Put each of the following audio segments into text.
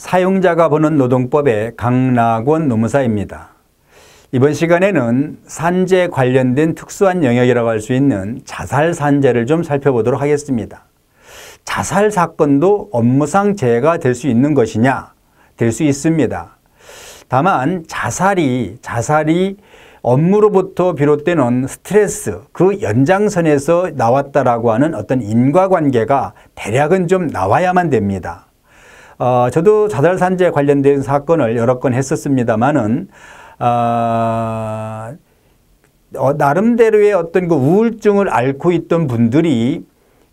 사용자가 보는 노동법의 강낙원 노무사입니다. 이번 시간에는 산재 관련된 특수한 영역이라고 할 수 있는 자살 산재를 좀 살펴보도록 하겠습니다. 자살 사건도 업무상 재해가 될 수 있는 것이냐? 될 수 있습니다. 다만 자살이 자살이 업무로부터 비롯되는 스트레스 그 연장선에서 나왔다라고 하는 어떤 인과관계가 대략은 좀 나와야만 됩니다. 어, 저도 자살산재 관련된 사건을 여러 건 했었습니다만은 어, 어, 나름대로의 어떤 그 우울증을 앓고 있던 분들이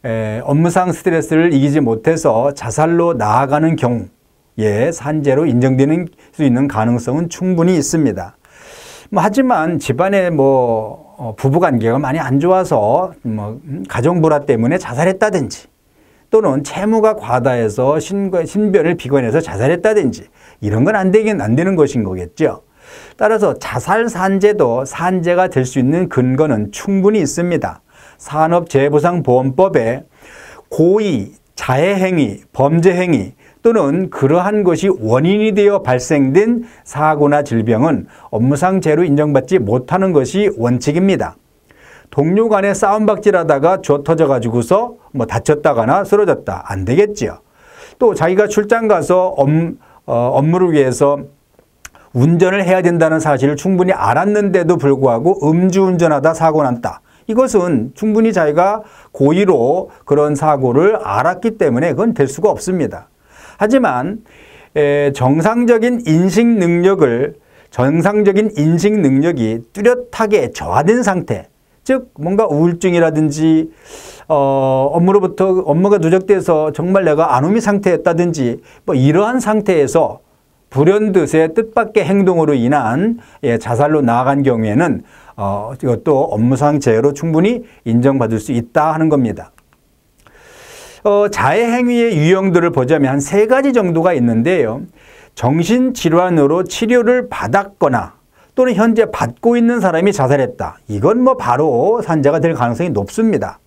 에, 업무상 스트레스를 이기지 못해서 자살로 나아가는 경우에 산재로 인정되는 수 있는 가능성은 충분히 있습니다. 뭐 하지만 집안에 뭐 어, 부부 관계가 많이 안 좋아서 뭐 음, 가정 불화 때문에 자살했다든지 또는 채무가 과다해서 신변을 비관해서 자살했다든지 이런 건 안 되긴 안 되는 것인 거겠죠. 따라서 자살 산재도 산재가 될 수 있는 근거는 충분히 있습니다. 산업재해보상보험법에 고의, 자해행위, 범죄행위 또는 그러한 것이 원인이 되어 발생된 사고나 질병은 업무상 재로 인정받지 못하는 것이 원칙입니다. 동료 간에 싸움박질하다가 좆터져 가지고서 뭐 다쳤다거나 쓰러졌다. 안 되겠지요. 또 자기가 출장 가서 업, 어, 업무를 위해서 운전을 해야 된다는 사실을 충분히 알았는데도 불구하고 음주운전하다 사고 났다. 이것은 충분히 자기가 고의로 그런 사고를 알았기 때문에 그건 될 수가 없습니다. 하지만 에, 정상적인 인식 능력을 정상적인 인식 능력이 뚜렷하게 저하된 상태 즉 뭔가 우울증이라든지 어, 업무로부터 업무가 누적돼서 정말 내가 안움이 상태였다든지 뭐 이러한 상태에서 불현듯의 뜻밖의 행동으로 인한 예, 자살로 나아간 경우에는 어, 이것도 업무상 재해로 충분히 인정받을 수 있다 하는 겁니다. 어, 자해 행위의 유형들을 보자면 한 세 가지 정도가 있는데요. 정신질환으로 치료를 받았거나 또는 현재 받고 있는 사람이 자살했다. 이건 뭐 바로 산재가될 가능성이 높습니다.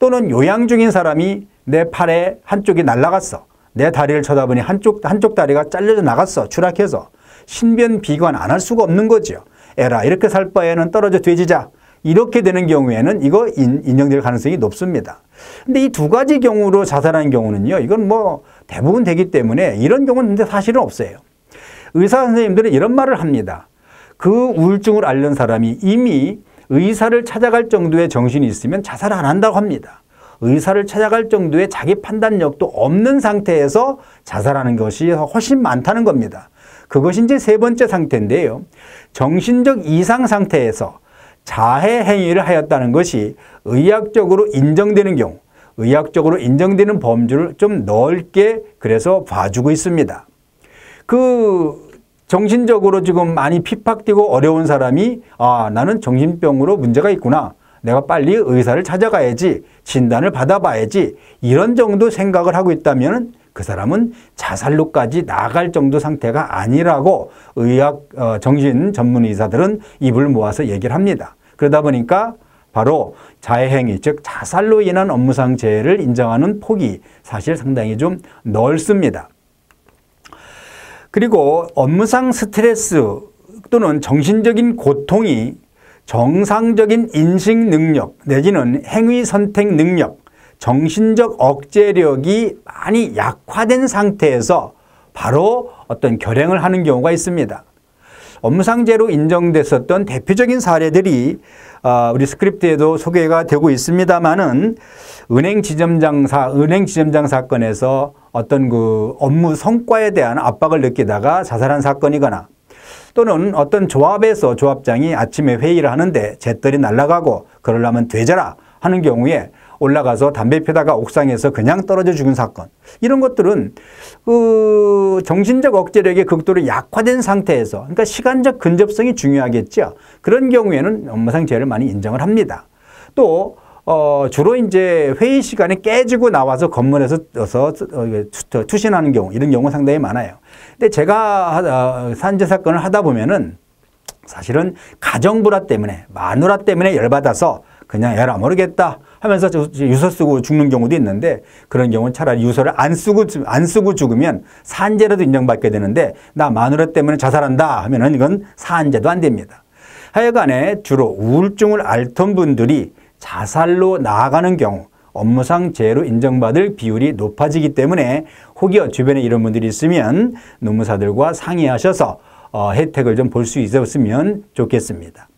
또는 요양 중인 사람이 내 팔에 한쪽이 날라갔어. 내 다리를 쳐다보니 한쪽, 한쪽 다리가 잘려져 나갔어. 추락해서. 신변 비관 안 할 수가 없는 거지요. 에라, 이렇게 살 바에는 떨어져 돼지자. 이렇게 되는 경우에는 이거 인, 인정될 가능성이 높습니다. 근데 이 두 가지 경우로 자살하는 경우는요, 이건 뭐 대부분 되기 때문에 이런 경우는 사실은 없어요. 의사 선생님들은 이런 말을 합니다. 그 우울증을 앓는 사람이 이미 의사를 찾아갈 정도의 정신이 있으면 자살을 안 한다고 합니다. 의사를 찾아갈 정도의 자기 판단력도 없는 상태에서 자살하는 것이 훨씬 많다는 겁니다. 그것이 이제 세 번째 상태인데요. 정신적 이상 상태에서 자해 행위를 하였다는 것이 의학적으로 인정되는 경우, 의학적으로 인정되는 범주를 좀 넓게 그래서 봐주고 있습니다. 그 정신적으로 지금 많이 핍박되고 어려운 사람이 아 나는 정신병으로 문제가 있구나. 내가 빨리 의사를 찾아가야지 진단을 받아봐야지 이런 정도 생각을 하고 있다면 그 사람은 자살로까지 나갈 정도 상태가 아니라고 의학 어, 정신 전문 의사들은 입을 모아서 얘기를 합니다. 그러다 보니까 바로 자해행위 즉 자살로 인한 업무상 재해를 인정하는 폭이 사실 상당히 좀 넓습니다. 그리고 업무상 스트레스 또는 정신적인 고통이 정상적인 인식 능력 내지는 행위 선택 능력, 정신적 억제력이 많이 약화된 상태에서 바로 어떤 결행을 하는 경우가 있습니다. 업무상제로 인정됐었던 대표적인 사례들이 아, 우리 스크립트에도 소개가 되고 있습니다만은 은행 지점장사, 은행 지점장 사건에서 어떤 그 업무 성과에 대한 압박을 느끼다가 자살한 사건이거나 또는 어떤 조합에서 조합장이 아침에 회의를 하는데 재떨이 날아가고 그러려면 되져라 하는 경우에 올라가서 담배 피다가 옥상에서 그냥 떨어져 죽은 사건 이런 것들은 그 정신적 억제력이 극도로 약화된 상태에서 그러니까 시간적 근접성이 중요하겠죠 그런 경우에는 업무상 죄를 많이 인정을 합니다 또 어, 주로 이제 회의 시간에 깨지고 나와서 건물에서 어서 어, 어, 투신하는 경우 이런 경우 상당히 많아요. 근데 제가 어, 산재 사건을 하다 보면은 사실은 가정불화 때문에 마누라 때문에 열받아서 그냥 열라 모르겠다 하면서 유서 쓰고 죽는 경우도 있는데 그런 경우는 차라리 유서를 안 쓰고 안 쓰고 죽으면 산재라도 인정받게 되는데 나 마누라 때문에 자살한다 하면은 이건 산재도 안 됩니다. 하여간에 주로 우울증을 앓던 분들이 자살로 나아가는 경우 업무상 재해로 인정받을 비율이 높아지기 때문에 혹여 주변에 이런 분들이 있으면 노무사들과 상의하셔서 어, 혜택을 좀 볼 수 있었으면 좋겠습니다.